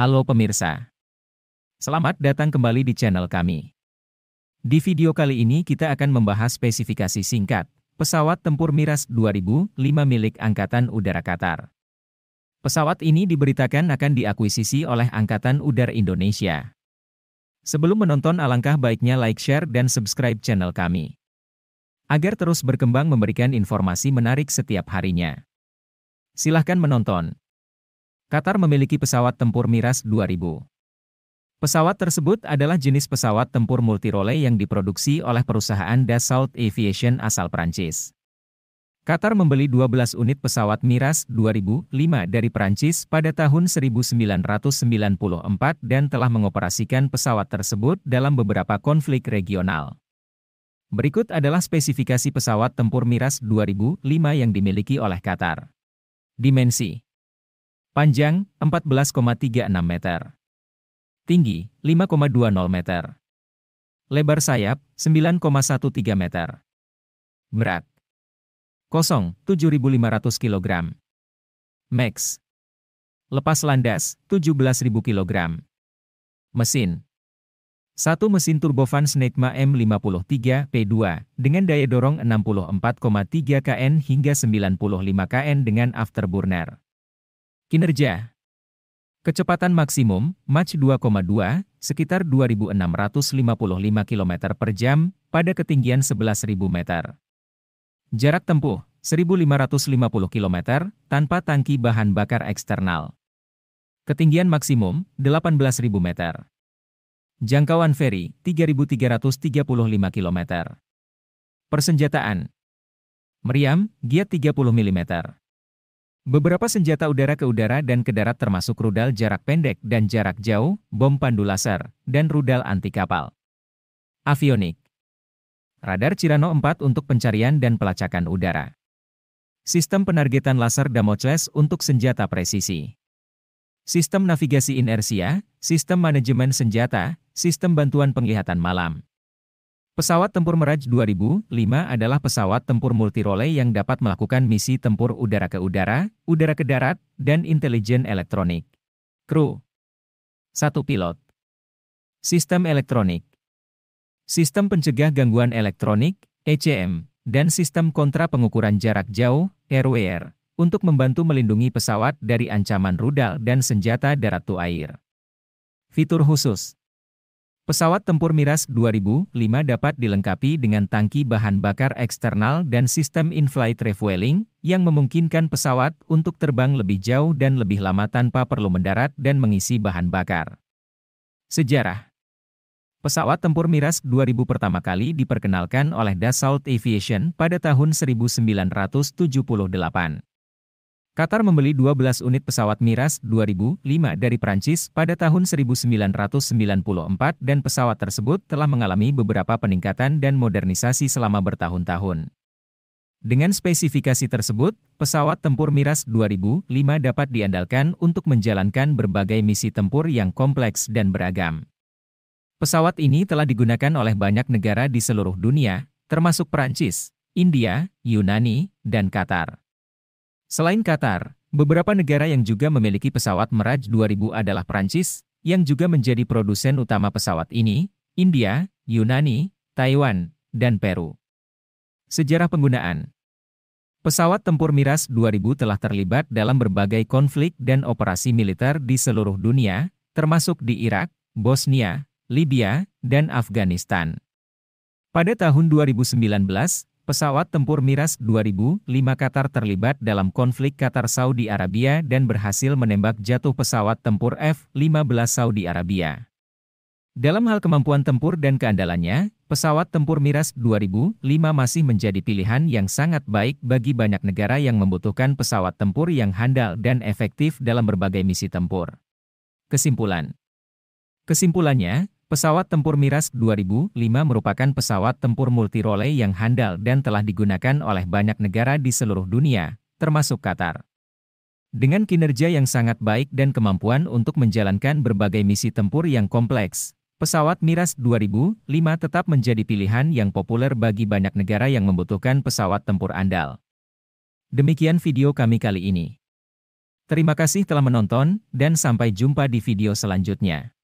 Halo pemirsa. Selamat datang kembali di channel kami. Di video kali ini kita akan membahas spesifikasi singkat pesawat tempur Miras 2005 milik Angkatan Udara Qatar. Pesawat ini diberitakan akan diakuisisi oleh Angkatan Udara Indonesia. Sebelum menonton alangkah baiknya like, share, dan subscribe channel kami. Agar terus berkembang memberikan informasi menarik setiap harinya. Silahkan menonton. Qatar memiliki pesawat tempur Miras 2000. Pesawat tersebut adalah jenis pesawat tempur multirole yang diproduksi oleh perusahaan Dassault Aviation asal Prancis. Qatar membeli 12 unit pesawat Miras 2005 dari Prancis pada tahun 1994 dan telah mengoperasikan pesawat tersebut dalam beberapa konflik regional. Berikut adalah spesifikasi pesawat tempur Miras 2005 yang dimiliki oleh Qatar. Dimensi Panjang, 14,36 meter. Tinggi, 5,20 meter. Lebar sayap, 9,13 meter. Berat, 0,7500 kg. Max. Lepas landas, 17.000 kg. Mesin. Satu mesin turbofan Snecma M53 P2 dengan daya dorong 64,3 kN hingga 95 kN dengan afterburner. Kinerja Kecepatan maksimum, Mach 2,2, sekitar 2.655 km per jam, pada ketinggian 11.000 meter. Jarak tempuh, 1.550 km, tanpa tangki bahan bakar eksternal. Ketinggian maksimum, 18.000 meter. Jangkauan feri, 3.335 km. Persenjataan. Meriam, giat 30 mm. Beberapa senjata udara ke udara dan ke darat termasuk rudal jarak pendek dan jarak jauh, bom pandu laser, dan rudal anti kapal. Avionik Radar Cirano 4 untuk pencarian dan pelacakan udara. Sistem penargetan laser Damocles untuk senjata presisi. Sistem navigasi inersia, sistem manajemen senjata, sistem bantuan penglihatan malam. Pesawat tempur Mirage 2005 adalah pesawat tempur multirole yang dapat melakukan misi tempur udara ke udara, udara ke darat, dan intelijen elektronik. Kru satu Pilot Sistem elektronik Sistem pencegah gangguan elektronik, ECM, dan sistem kontra pengukuran jarak jauh, RWR, untuk membantu melindungi pesawat dari ancaman rudal dan senjata darat to air. Fitur khusus Pesawat tempur Miras 2005 dapat dilengkapi dengan tangki bahan bakar eksternal dan sistem in-flight refueling yang memungkinkan pesawat untuk terbang lebih jauh dan lebih lama tanpa perlu mendarat dan mengisi bahan bakar. Sejarah Pesawat tempur Miras 2000 pertama kali diperkenalkan oleh Dassault Aviation pada tahun 1978. Qatar membeli 12 unit pesawat Miras 2005 dari Prancis pada tahun 1994 dan pesawat tersebut telah mengalami beberapa peningkatan dan modernisasi selama bertahun-tahun. Dengan spesifikasi tersebut, pesawat tempur Miras 2005 dapat diandalkan untuk menjalankan berbagai misi tempur yang kompleks dan beragam. Pesawat ini telah digunakan oleh banyak negara di seluruh dunia, termasuk Prancis, India, Yunani, dan Qatar. Selain Qatar, beberapa negara yang juga memiliki pesawat Mirage 2000 adalah Prancis, yang juga menjadi produsen utama pesawat ini, India, Yunani, Taiwan, dan Peru. Sejarah penggunaan Pesawat tempur Miras 2000 telah terlibat dalam berbagai konflik dan operasi militer di seluruh dunia, termasuk di Irak, Bosnia, Libya, dan Afghanistan. Pada tahun 2019, Pesawat tempur Miras 2005 Qatar terlibat dalam konflik Qatar Saudi Arabia dan berhasil menembak jatuh pesawat tempur F-15 Saudi Arabia. Dalam hal kemampuan tempur dan keandalannya, pesawat tempur Miras 2005 masih menjadi pilihan yang sangat baik bagi banyak negara yang membutuhkan pesawat tempur yang handal dan efektif dalam berbagai misi tempur. Kesimpulan Kesimpulannya, Pesawat tempur Miras 2005 merupakan pesawat tempur multirole yang handal dan telah digunakan oleh banyak negara di seluruh dunia, termasuk Qatar. Dengan kinerja yang sangat baik dan kemampuan untuk menjalankan berbagai misi tempur yang kompleks, pesawat Miras 2005 tetap menjadi pilihan yang populer bagi banyak negara yang membutuhkan pesawat tempur andal. Demikian video kami kali ini. Terima kasih telah menonton, dan sampai jumpa di video selanjutnya.